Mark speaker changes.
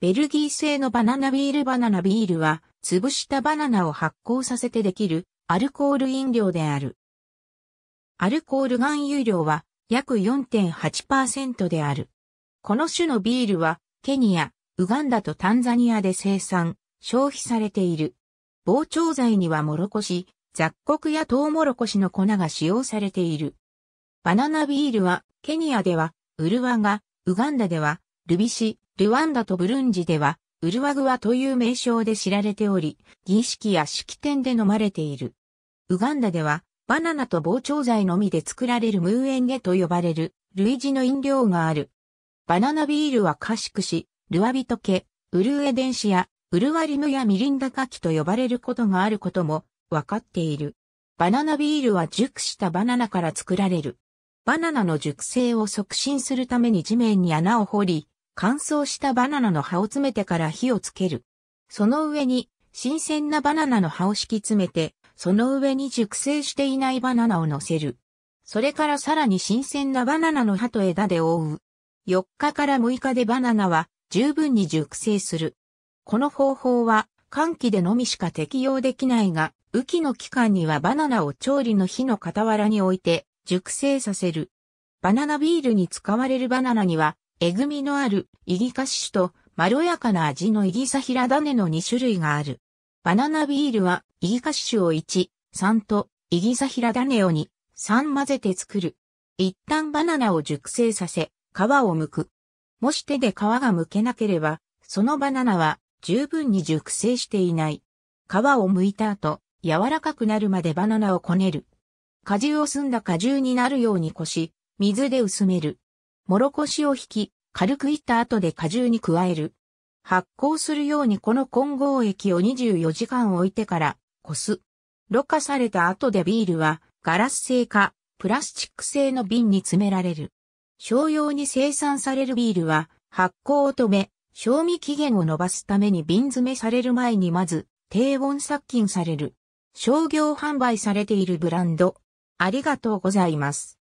Speaker 1: ベルギー製のバナナビールバナナビールは、潰したバナナを発酵させてできるアルコール飲料である。アルコール含有量は約4.8%である。この種のビールは、ケニア、ウガンダとタンザニアで生産、消費されている。膨張剤にはもろこし、雑穀やトウモロコシの粉が使用されている。バナナビールは、ケニアでは、ウルワが、ウガンダでは、ルビシ、ルワンダとブルンジでは、ウルワグワという名称で知られており、儀式や式典で飲まれている。ウガンダでは、バナナと膨張剤のみで作られるムーエンゲと呼ばれる、類似の飲料がある。バナナビールはカシクシ、ルワビトケ、ウルエデンシや、ウルワリムやミリンダカキと呼ばれることがあることも、わかっている。バナナビールは熟したバナナから作られる。バナナの熟成を促進するために地面に穴を掘り、乾燥したバナナの葉を詰めてから火をつける。その上に、新鮮なバナナの葉を敷き詰めて、その上に熟成していないバナナを乗せる。それからさらに新鮮なバナナの葉と枝で覆う。4日から6日でバナナは十分に熟成する。この方法は寒気でのみしか適用できないが、雨季の期間にはバナナを調理の火の傍らに置いて熟成させる。バナナビールに使われるバナナにはえぐみのあるイギカシュとまろやかな味のイギサヒラダネの2種類がある。バナナビールはイギカシュを1、3とイギサヒラダネを2、3混ぜて作る。一旦バナナを熟成させ、皮を剥く。もし手で皮が剥けなければ、そのバナナは十分に熟成していない。皮を剥いた後、柔らかくなるまでバナナをこねる。果汁を澄んだ果汁になるようにこし、水で薄める。もろこしを引き、軽くいった後で果汁に加える。発酵するようにこの混合液を24時間置いてから、こす。ろ過された後でビールは、ガラス製か、プラスチック製の瓶に詰められる。商用に生産されるビールは、発酵を止め、賞味期限を伸ばすために瓶詰めされる前にまず、低温殺菌される。商業販売されているブランド。ありがとうございます。